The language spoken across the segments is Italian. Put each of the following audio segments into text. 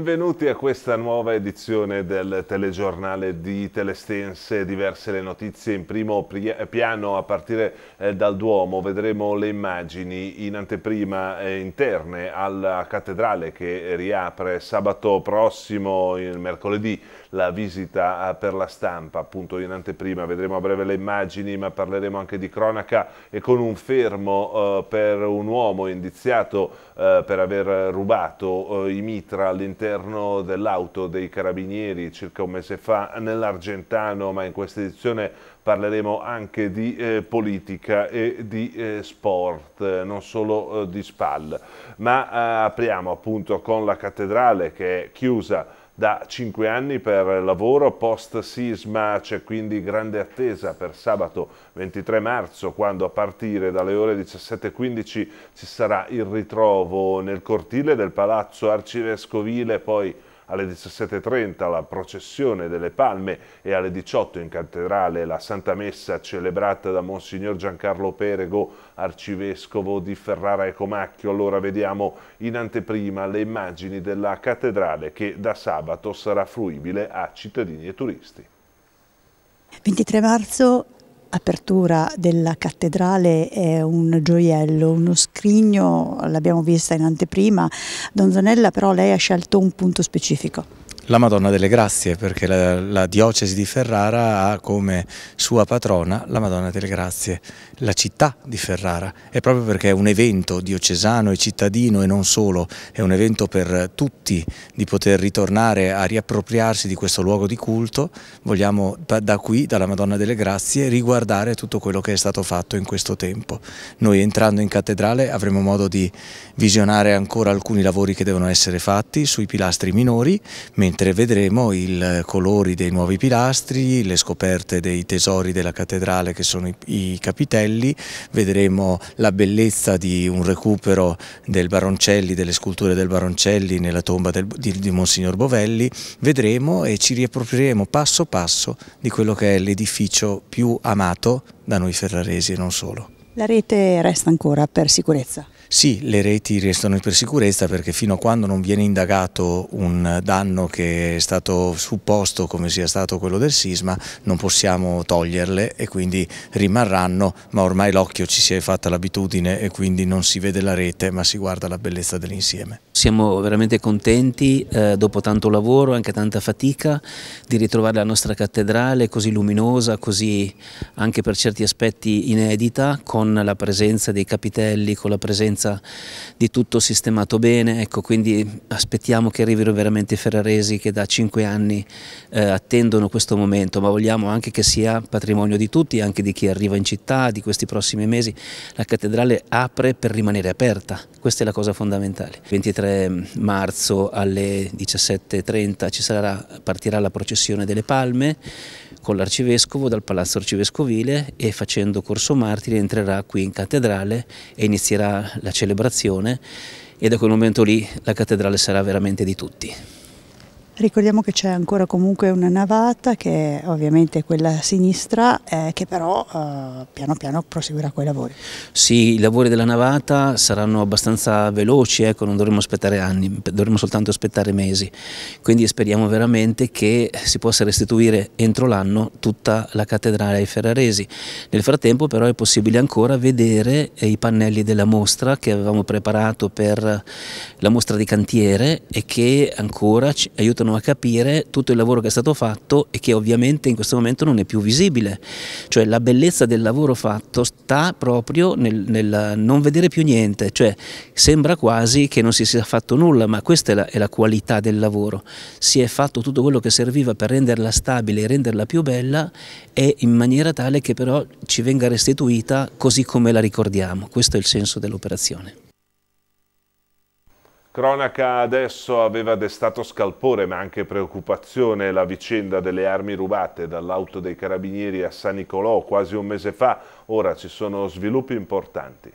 Benvenuti a questa nuova edizione del telegiornale di Telestense, diverse le notizie in primo piano a partire eh, dal Duomo, vedremo le immagini in anteprima interne alla cattedrale che riapre sabato prossimo, il mercoledì la visita ah, per la stampa, appunto in anteprima vedremo a breve le immagini ma parleremo anche di cronaca e con un fermo eh, per un uomo indiziato eh, per aver rubato eh, i mitra all'interno dell'auto dei carabinieri circa un mese fa nell'Argentano ma in questa edizione parleremo anche di eh, politica e di eh, sport, eh, non solo eh, di spalle. ma eh, apriamo appunto con la cattedrale che è chiusa da 5 anni per lavoro post sisma, c'è quindi grande attesa per sabato 23 marzo quando a partire dalle ore 17.15 ci sarà il ritrovo nel cortile del Palazzo Arcivescovile, poi alle 17.30 la processione delle palme e alle 18 in cattedrale la Santa Messa celebrata da Monsignor Giancarlo Perego, arcivescovo di Ferrara e Comacchio. Allora vediamo in anteprima le immagini della cattedrale che da sabato sarà fruibile a cittadini e turisti. 23 marzo apertura della cattedrale è un gioiello, uno scrigno, l'abbiamo vista in anteprima, Don Zanella però lei ha scelto un punto specifico. La Madonna delle Grazie, perché la, la, diocesi di Ferrara ha come sua patrona la Madonna delle Grazie, la città di Ferrara. E proprio perché è un evento diocesano e cittadino e non solo, è un evento per tutti di poter ritornare a riappropriarsi di questo luogo di culto, vogliamo da, qui, dalla Madonna delle Grazie, riguardare tutto quello che è stato fatto in questo tempo. Noi entrando in cattedrale avremo modo di visionare ancora alcuni lavori che devono essere fatti sui pilastri minori, mentre mentre vedremo i colori dei nuovi pilastri, le scoperte dei tesori della cattedrale che sono i, i capitelli, vedremo la bellezza di un recupero del Baroncelli, delle sculture del Baroncelli nella tomba del, di, di Monsignor Bovelli, vedremo e ci riapproprieremo passo passo di quello che è l'edificio più amato da noi ferraresi e non solo. La rete resta ancora per sicurezza? Sì, le reti restano per sicurezza perché fino a quando non viene indagato un danno che è stato supposto come sia stato quello del sisma non possiamo toglierle e quindi rimarranno, ma ormai l'occhio ci si è fatta l'abitudine e quindi non si vede la rete ma si guarda la bellezza dell'insieme siamo veramente contenti, eh, dopo tanto lavoro, anche tanta fatica, di ritrovare la nostra cattedrale così luminosa, così anche per certi aspetti inedita, con la presenza dei capitelli, con la presenza di tutto sistemato bene, ecco, quindi aspettiamo che arrivino veramente i ferraresi che da cinque anni eh, attendono questo momento, ma vogliamo anche che sia patrimonio di tutti, anche di chi arriva in città, di questi prossimi mesi. La cattedrale apre per rimanere aperta, questa è la cosa fondamentale. 23 eh, marzo alle 17.30 sarà, partirà la processione delle palme con l'arcivescovo dal palazzo arcivescovile e facendo corso martiri entrerà qui in cattedrale e inizierà la celebrazione e da quel momento lì la cattedrale sarà veramente di tutti. Ricordiamo che c'è ancora comunque una navata che è ovviamente quella a sinistra eh, che però eh, piano piano proseguirà quei lavori. Sì, i lavori della navata saranno abbastanza veloci, ecco, non dovremo aspettare anni, dovremo soltanto aspettare mesi, quindi speriamo veramente che si possa restituire entro l'anno tutta la cattedrale ai Ferraresi. Nel frattempo però è possibile ancora vedere eh, i pannelli della mostra che avevamo preparato per eh, la mostra di cantiere e che ancora ci aiutano aiutano a capire tutto il lavoro che è stato fatto e che ovviamente in questo momento non è più visibile. Cioè la bellezza del lavoro fatto sta proprio nel, nel non vedere più niente, cioè sembra quasi che non si sia fatto nulla, ma questa è la, è la qualità del lavoro. Si è fatto tutto quello che serviva per renderla stabile e renderla più bella e in maniera tale che però ci venga restituita così come la ricordiamo. Questo è il senso dell'operazione. Cronaca adesso aveva destato scalpore ma anche preoccupazione la vicenda delle armi rubate dall'auto dei carabinieri a San Nicolò quasi un mese fa. Ora ci sono sviluppi importanti.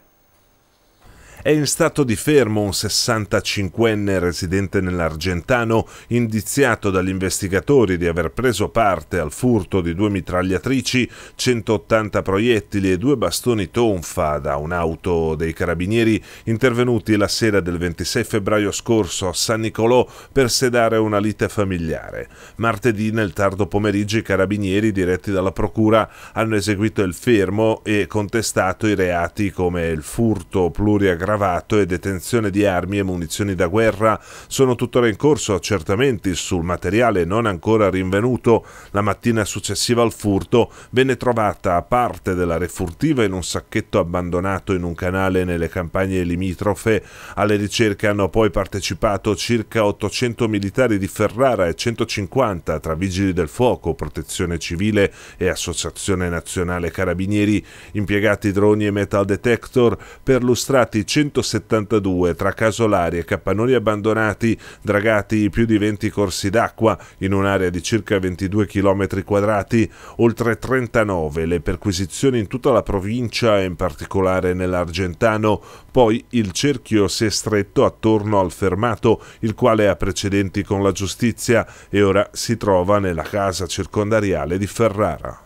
È in stato di fermo un 65enne residente nell'Argentano, indiziato dagli investigatori di aver preso parte al furto di due mitragliatrici, 180 proiettili e due bastoni tonfa da un'auto dei carabinieri intervenuti la sera del 26 febbraio scorso a San Nicolò per sedare una lite familiare. Martedì nel tardo pomeriggio i carabinieri diretti dalla procura hanno eseguito il fermo e contestato i reati come il furto pluriaggravato aggravato e detenzione di armi e munizioni da guerra. Sono tuttora in corso accertamenti sul materiale non ancora rinvenuto. La mattina successiva al furto venne trovata parte della refurtiva in un sacchetto abbandonato in un canale nelle campagne limitrofe. Alle ricerche hanno poi partecipato circa 800 militari di Ferrara e 150 tra vigili del fuoco, protezione civile e associazione nazionale carabinieri, impiegati droni e metal detector, perlustrati 100 172 tra casolari e capannoni abbandonati dragati più di 20 corsi d'acqua in un'area di circa 22 km quadrati, oltre 39 le perquisizioni in tutta la provincia e in particolare nell'Argentano, poi il cerchio si è stretto attorno al fermato, il quale ha precedenti con la giustizia e ora si trova nella casa circondariale di Ferrara.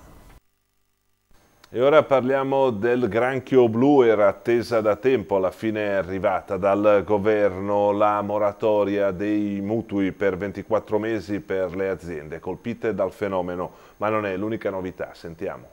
E ora parliamo del granchio blu, era attesa da tempo, alla fine è arrivata dal governo la moratoria dei mutui per 24 mesi per le aziende colpite dal fenomeno, ma non è l'unica novità, sentiamo.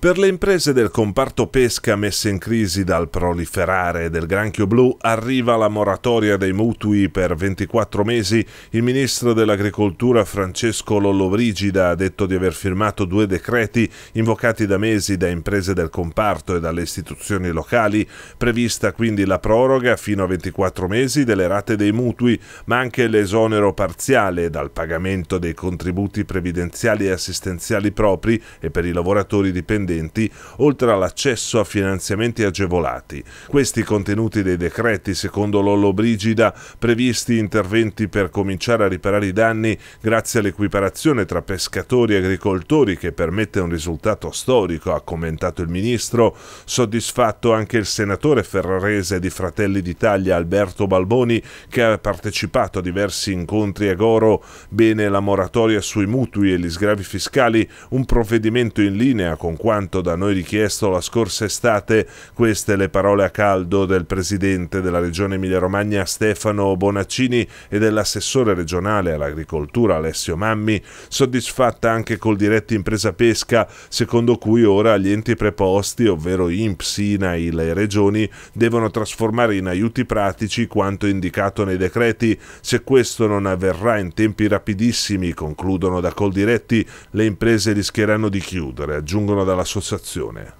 Per le imprese del comparto pesca messe in crisi dal proliferare del granchio blu arriva la moratoria dei mutui per 24 mesi. Il ministro dell'agricoltura Francesco Lollobrigida ha detto di aver firmato due decreti invocati da mesi da imprese del comparto e dalle istituzioni locali, prevista quindi la proroga fino a 24 mesi delle rate dei mutui, ma anche l'esonero parziale dal pagamento dei contributi previdenziali e assistenziali propri e per i lavoratori dipendenti dipendenti, oltre all'accesso a finanziamenti agevolati. Questi contenuti dei decreti, secondo Lollobrigida, previsti interventi per cominciare a riparare i danni grazie all'equiparazione tra pescatori e agricoltori che permette un risultato storico, ha commentato il ministro, soddisfatto anche il senatore ferrarese di Fratelli d'Italia Alberto Balboni che ha partecipato a diversi incontri a Goro, bene la moratoria sui mutui e gli sgravi fiscali, un provvedimento in linea con quanto quanto da noi richiesto la scorsa estate, queste le parole a caldo del presidente della regione Emilia-Romagna Stefano Bonaccini e dell'assessore regionale all'agricoltura Alessio Mammi, soddisfatta anche col diretto impresa pesca, secondo cui ora gli enti preposti, ovvero INPS, INAIL e le regioni, devono trasformare in aiuti pratici quanto indicato nei decreti. Se questo non avverrà in tempi rapidissimi, concludono da Coldiretti, le imprese rischieranno di chiudere, aggiungono dalla associazione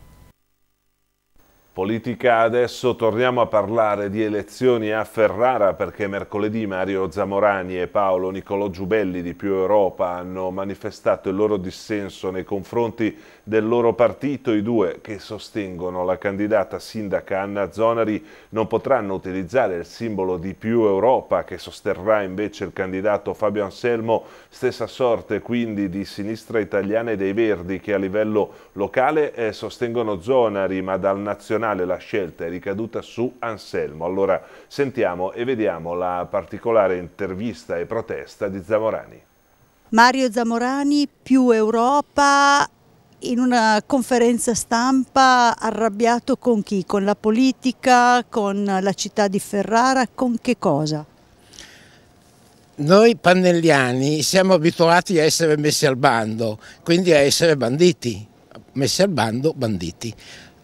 Politica adesso, torniamo a parlare di elezioni a Ferrara perché mercoledì Mario Zamorani e Paolo Niccolò Giubelli di Più Europa hanno manifestato il loro dissenso nei confronti del loro partito. I due che sostengono la candidata sindaca Anna Zonari non potranno utilizzare il simbolo di Più Europa che sosterrà invece il candidato Fabio Anselmo. Stessa sorte quindi di Sinistra Italiana e dei Verdi che a livello locale eh, sostengono Zonari ma dal nazionale nazionale la scelta è ricaduta su Anselmo. Allora sentiamo e vediamo la particolare intervista e protesta di Zamorani. Mario Zamorani, più Europa, in una conferenza stampa arrabbiato con chi? Con la politica, con la città di Ferrara, con che cosa? Noi pannelliani siamo abituati a essere messi al bando, quindi a essere banditi, messi al bando banditi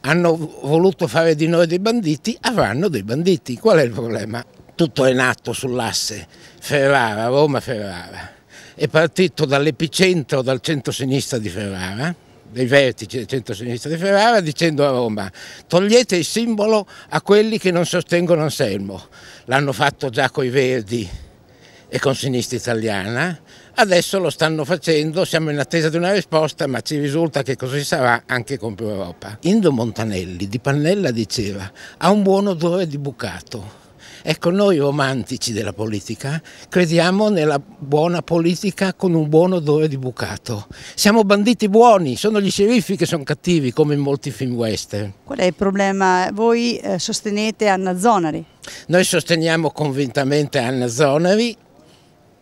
hanno voluto fare di noi dei banditi, avranno dei banditi. Qual è il problema? Tutto è nato sull'asse Ferrara, Roma-Ferrara. È partito dall'epicentro, dal centro-sinistra di Ferrara, dei vertici del centro-sinistra di Ferrara, dicendo a Roma togliete il simbolo a quelli che non sostengono Anselmo. L'hanno fatto già con i Verdi e con Sinistra Italiana, Adesso lo stanno facendo, siamo in attesa di una risposta, ma ci risulta che così sarà anche con più Europa. Indo Montanelli di Pannella diceva ha un buon odore di bucato. Ecco, noi romantici della politica crediamo nella buona politica con un buon odore di bucato. Siamo banditi buoni, sono gli sceriffi che sono cattivi, come in molti film western. Qual è il problema? Voi eh, sostenete Anna Zonari? Noi sosteniamo convintamente Anna Zonari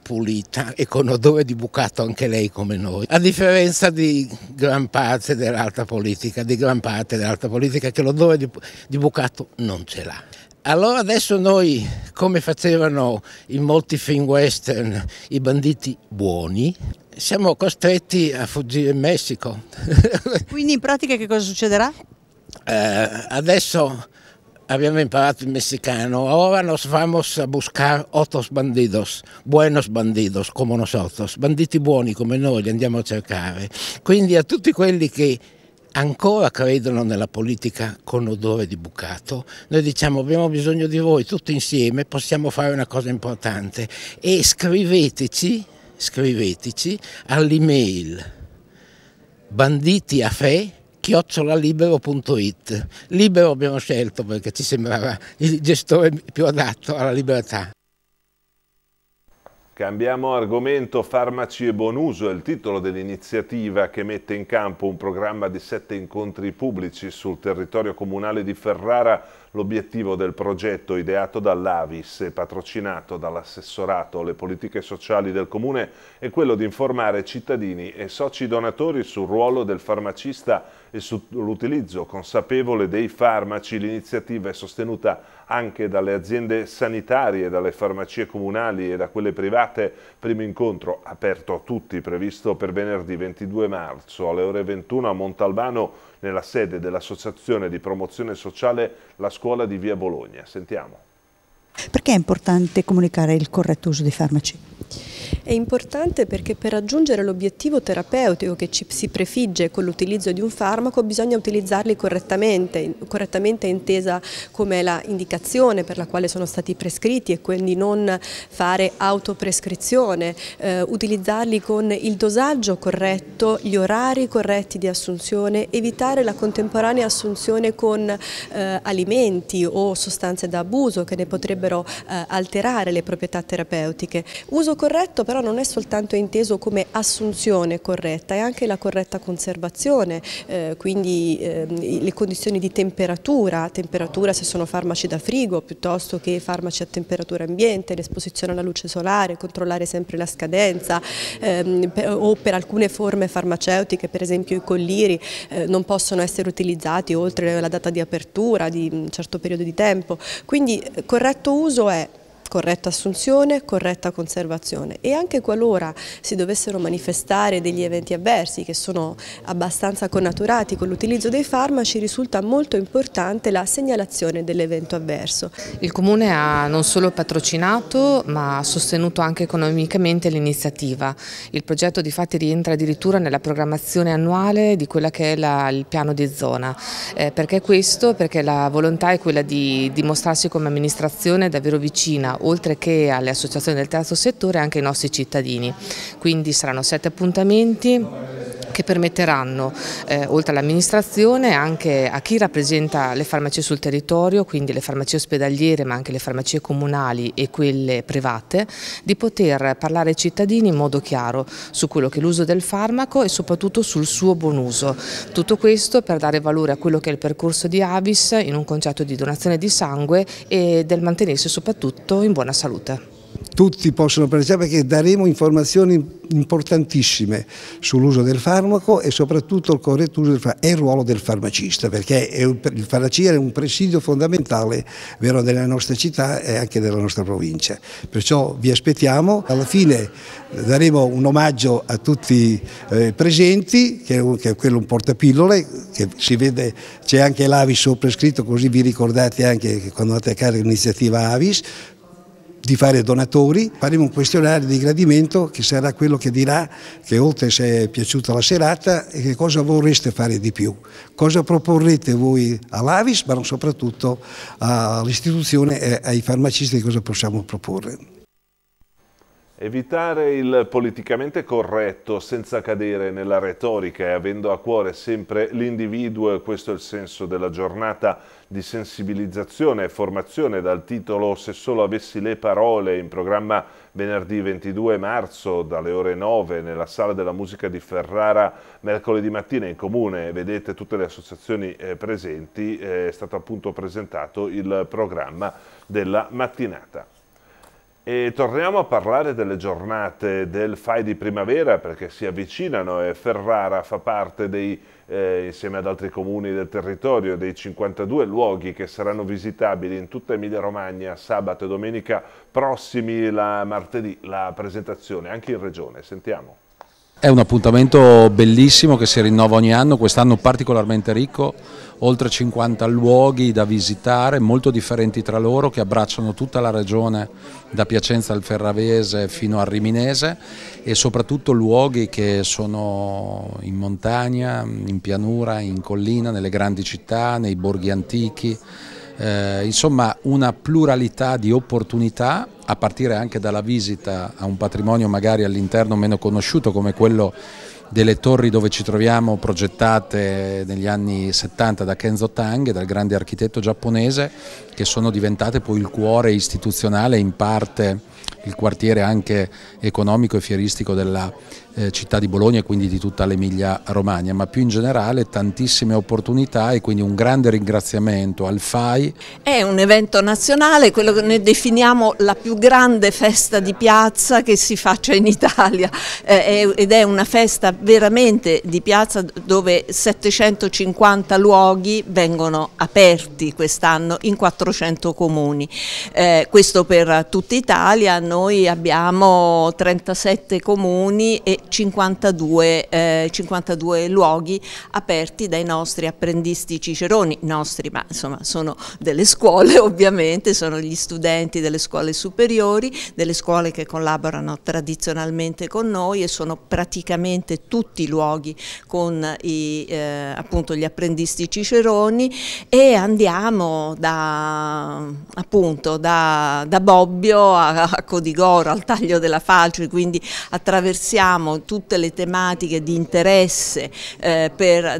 pulita e con odore di bucato anche lei come noi, a differenza di gran parte dell'alta politica, di gran parte dell'alta politica che l'odore di, di bucato non ce l'ha. Allora adesso noi, come facevano in molti film western i banditi buoni, siamo costretti a fuggire in Messico. Quindi in pratica che cosa succederà? Eh, adesso abbiamo imparato il messicano. Ora nos vamos a buscar otros bandidos, buenos bandidos come nosotros, banditi buoni come noi li andiamo a cercare. Quindi a tutti quelli che ancora credono nella politica con odore di bucato, noi diciamo abbiamo bisogno di voi, tutti insieme possiamo fare una cosa importante e scriveteci, scriveteci all'email banditiafe.com chiocciolalibero.it. Libero abbiamo scelto perché ci sembrava il gestore più adatto alla libertà. Cambiamo argomento, farmaci e buon uso è il titolo dell'iniziativa che mette in campo un programma di sette incontri pubblici sul territorio comunale di Ferrara. L'obiettivo del progetto ideato dall'Avis e patrocinato dall'assessorato alle politiche sociali del comune è quello di informare cittadini e soci donatori sul ruolo del farmacista e sull'utilizzo consapevole dei farmaci. L'iniziativa è sostenuta anche dalle aziende sanitarie, dalle farmacie comunali e da quelle private. Primo incontro aperto a tutti, previsto per venerdì 22 marzo alle ore 21 a Montalbano, nella sede dell'Associazione di Promozione Sociale La Scuola di Via Bologna. Sentiamo. Perché è importante comunicare il corretto uso dei farmaci? È importante perché per raggiungere l'obiettivo terapeutico che ci si prefigge con l'utilizzo di un farmaco bisogna utilizzarli correttamente, correttamente intesa come la indicazione per la quale sono stati prescritti e quindi non fare autoprescrizione, eh, utilizzarli con il dosaggio corretto, gli orari corretti di assunzione, evitare la contemporanea assunzione con eh, alimenti o sostanze da abuso che ne potrebbero eh, alterare le proprietà terapeutiche. Uso corretto corretto però non è soltanto inteso come assunzione corretta, è anche la corretta conservazione, eh, quindi eh, le condizioni di temperatura, temperatura se sono farmaci da frigo piuttosto che farmaci a temperatura ambiente, l'esposizione alla luce solare, controllare sempre la scadenza ehm, per, o per alcune forme farmaceutiche, per esempio i colliri, eh, non possono essere utilizzati oltre la data di apertura di un certo periodo di tempo. Quindi eh, corretto uso è corretta assunzione, corretta conservazione e anche qualora si dovessero manifestare degli eventi avversi che sono abbastanza connaturati con l'utilizzo dei farmaci risulta molto importante la segnalazione dell'evento avverso. Il Comune ha non solo patrocinato ma ha sostenuto anche economicamente l'iniziativa. Il progetto di fatti rientra addirittura nella programmazione annuale di quella che è la, il piano di zona. Eh, perché questo? Perché la volontà è quella di dimostrarsi come amministrazione davvero vicina oltre che alle associazioni del terzo settore anche ai nostri cittadini. Quindi saranno sette appuntamenti che permetteranno, eh, oltre all'amministrazione, anche a chi rappresenta le farmacie sul territorio, quindi le farmacie ospedaliere ma anche le farmacie comunali e quelle private, di poter parlare ai cittadini in modo chiaro su quello che è l'uso del farmaco e soprattutto sul suo buon uso. Tutto questo per dare valore a quello che è il percorso di Avis in un concetto di donazione di sangue e del mantenersi soprattutto in buona salute tutti possono partecipare perché daremo informazioni importantissime sull'uso del farmaco e soprattutto il corretto uso del farmaco e il ruolo del farmacista perché il farmacia è un presidio fondamentale vero, della nostra città e anche della nostra provincia. Perciò vi aspettiamo, alla fine eh, daremo un omaggio a tutti i eh, presenti che è, quello un portapillole che si vede c'è anche l'Avis sopra scritto così vi ricordate anche quando andate a carico l'iniziativa Avis di fare donatori, faremo un questionario di gradimento che sarà quello che dirà che oltre se è piaciuta la serata e che cosa vorreste fare di più, cosa proporrete voi all'Avis ma soprattutto all'istituzione e ai farmacisti cosa possiamo proporre. Evitare il politicamente corretto senza cadere nella retorica e avendo a cuore sempre l'individuo, questo è il senso della giornata di sensibilizzazione e formazione dal titolo Se solo avessi le parole in programma venerdì 22 marzo dalle ore 9 nella sala della musica di Ferrara mercoledì mattina in comune, vedete tutte le associazioni eh, presenti, eh, è stato appunto presentato il programma della mattinata. E torniamo a parlare delle giornate del FAI di primavera perché si avvicinano e Ferrara fa parte dei, eh, insieme ad altri comuni del territorio, dei 52 luoghi che saranno visitabili in tutta Emilia Romagna sabato e domenica prossimi la martedì, la presentazione anche in regione. Sentiamo. È un appuntamento bellissimo che si rinnova ogni anno, quest'anno particolarmente ricco, oltre 50 luoghi da visitare, molto differenti tra loro, che abbracciano tutta la regione da Piacenza al Ferravese fino al Riminese e soprattutto luoghi che sono in montagna, in pianura, in collina, nelle grandi città, nei borghi antichi, eh, insomma una pluralità di opportunità a partire anche dalla visita a un patrimonio magari all'interno meno conosciuto come quello delle torri dove ci troviamo progettate negli anni 70 da Kenzo Tang, dal grande architetto giapponese, che sono diventate poi il cuore istituzionale in parte il quartiere anche economico e fieristico della eh, città di Bologna e quindi di tutta l'Emilia Romagna, ma più in generale tantissime opportunità e quindi un grande ringraziamento al FAI. È un evento nazionale, quello che noi definiamo la più grande festa di piazza che si faccia in Italia eh, ed è una festa veramente di piazza dove 750 luoghi vengono aperti quest'anno in 400 comuni, eh, questo per tutta Italia Italia noi abbiamo 37 comuni e 52, eh, 52 luoghi aperti dai nostri apprendisti ciceroni, nostri ma insomma sono delle scuole ovviamente, sono gli studenti delle scuole superiori, delle scuole che collaborano tradizionalmente con noi e sono praticamente tutti i luoghi con i, eh, appunto gli apprendisti ciceroni e andiamo da, appunto, da, da Bobbio a, a di Goro al taglio della Falce, quindi attraversiamo tutte le tematiche di interesse eh,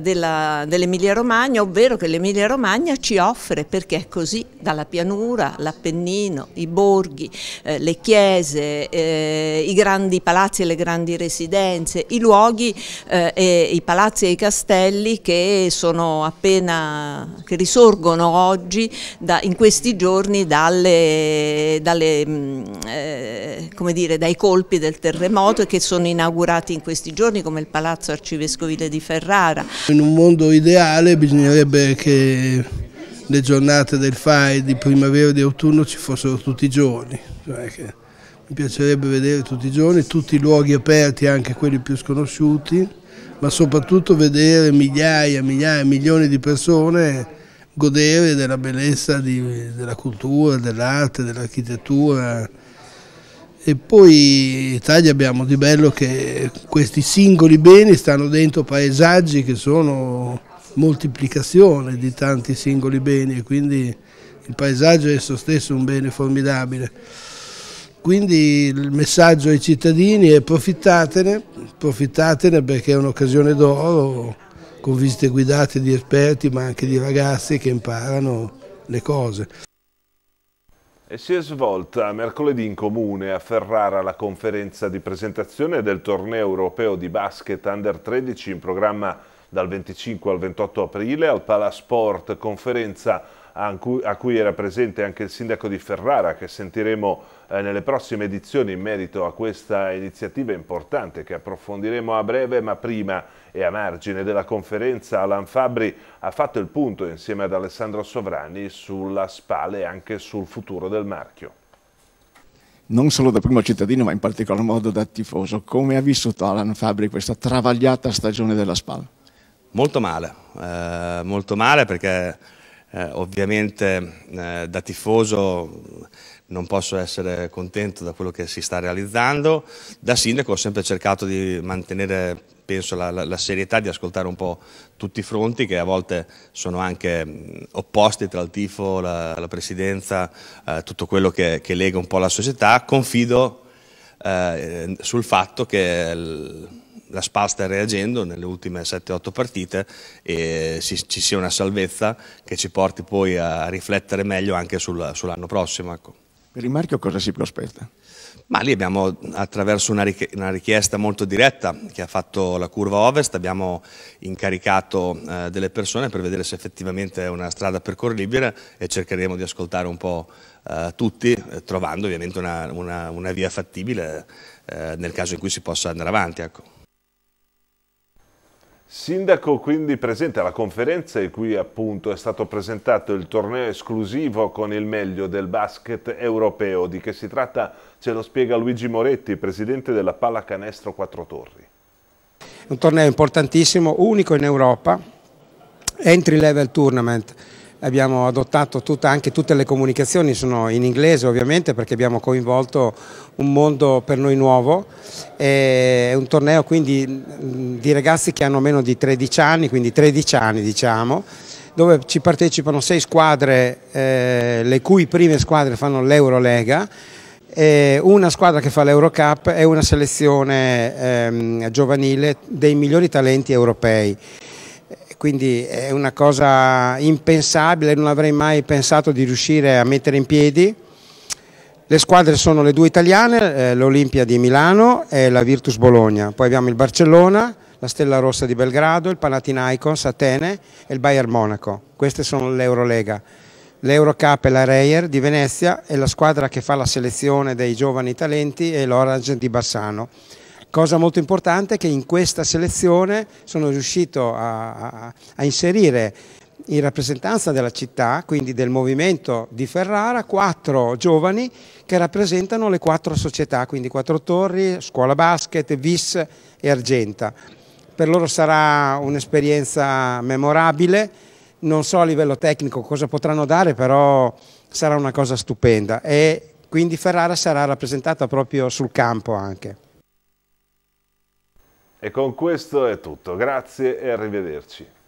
dell'Emilia Romagna, ovvero che l'Emilia Romagna ci offre perché è così, dalla pianura, l'Appennino, i borghi, eh, le chiese, eh, i grandi palazzi e le grandi residenze, i luoghi, eh, e, i palazzi e i castelli che sono appena, che risorgono oggi da, in questi giorni dalle, dalle mm, eh, come dire, dai colpi del terremoto e che sono inaugurati in questi giorni come il Palazzo Arcivescovile di Ferrara. In un mondo ideale bisognerebbe che le giornate del FAI di primavera e di autunno ci fossero tutti i giorni. Cioè mi piacerebbe vedere tutti i giorni, tutti i luoghi aperti, anche quelli più sconosciuti, ma soprattutto vedere migliaia, migliaia, milioni di persone godere della bellezza di, della cultura, dell'arte, dell'architettura, e poi in Italia abbiamo di bello che questi singoli beni stanno dentro paesaggi che sono moltiplicazione di tanti singoli beni e quindi il paesaggio è esso stesso un bene formidabile. Quindi il messaggio ai cittadini è approfittatene, approfittatene perché è un'occasione d'oro con visite guidate di esperti ma anche di ragazzi che imparano le cose. E si è svolta mercoledì in comune a Ferrara la conferenza di presentazione del torneo europeo di basket under 13 in programma dal 25 al 28 aprile al Palasport, conferenza a cui, era presente anche il sindaco di Ferrara che sentiremo eh, nelle prossime edizioni in merito a questa iniziativa importante che approfondiremo a breve ma prima e a margine della conferenza Alan Fabri ha fatto il punto insieme ad Alessandro Sovrani sulla Spale e anche sul futuro del marchio non solo da primo cittadino, ma in particolar modo da tifoso. Come ha vissuto Alan Fabri questa travagliata stagione della Spal? Molto male, eh, molto male perché eh, ovviamente eh, da tifoso non posso essere contento da quello che si sta realizzando, da sindaco ho sempre cercato di mantenere penso, la, la, la serietà, di ascoltare un po' tutti i fronti che a volte sono anche mh, mm, opposti tra il tifo, la, la presidenza, eh, tutto quello che, che, lega un po' la società, confido eh, sul fatto che... Il, la SPAL sta reagendo nelle ultime 7-8 partite e ci, ci, sia una salvezza che ci porti poi a riflettere meglio anche sul, sull'anno prossimo. Ecco. Per il marchio cosa si prospetta? Ma lì abbiamo, attraverso una, richiesta molto diretta che ha fatto la curva ovest, abbiamo incaricato eh, delle persone per vedere se effettivamente è una strada percorribile e cercheremo di ascoltare un po' eh, tutti, eh, trovando ovviamente una, una, una via fattibile eh, nel caso in cui si possa andare avanti. Ecco. Sindaco quindi presente alla conferenza in cui appunto è stato presentato il torneo esclusivo con il meglio del basket europeo. Di che si tratta ce lo spiega Luigi Moretti, presidente della Pallacanestro Quattro Torri. È un torneo importantissimo, unico in Europa, entry level tournament abbiamo adottato tutta, anche tutte le comunicazioni, sono in inglese ovviamente perché abbiamo coinvolto un mondo per noi nuovo, è un torneo quindi di ragazzi che hanno meno di 13 anni, quindi 13 anni diciamo, dove ci partecipano sei squadre, eh, le cui prime squadre fanno l'Eurolega, una squadra che fa l'Eurocup è una selezione ehm, giovanile dei migliori talenti europei quindi è una cosa impensabile, non avrei mai pensato di riuscire a mettere in piedi. Le squadre sono le due italiane, eh, l'Olimpia di Milano e la Virtus Bologna, poi abbiamo il Barcellona, la Stella Rossa di Belgrado, il Panathinaikos, Atene e il Bayern Monaco, queste sono l'Eurolega. L'Eurocup è la Reyer di Venezia e la squadra che fa la selezione dei giovani talenti è l'Orange di Bassano. Cosa molto importante è che in questa selezione sono riuscito a, a, a inserire in rappresentanza della città, quindi del movimento di Ferrara, quattro giovani che rappresentano le quattro società, quindi Quattro Torri, Scuola Basket, Vis e Argenta. Per loro sarà un'esperienza memorabile, non so a livello tecnico cosa potranno dare, però sarà una cosa stupenda e quindi Ferrara sarà rappresentata proprio sul campo anche. E con questo è tutto, grazie e arrivederci.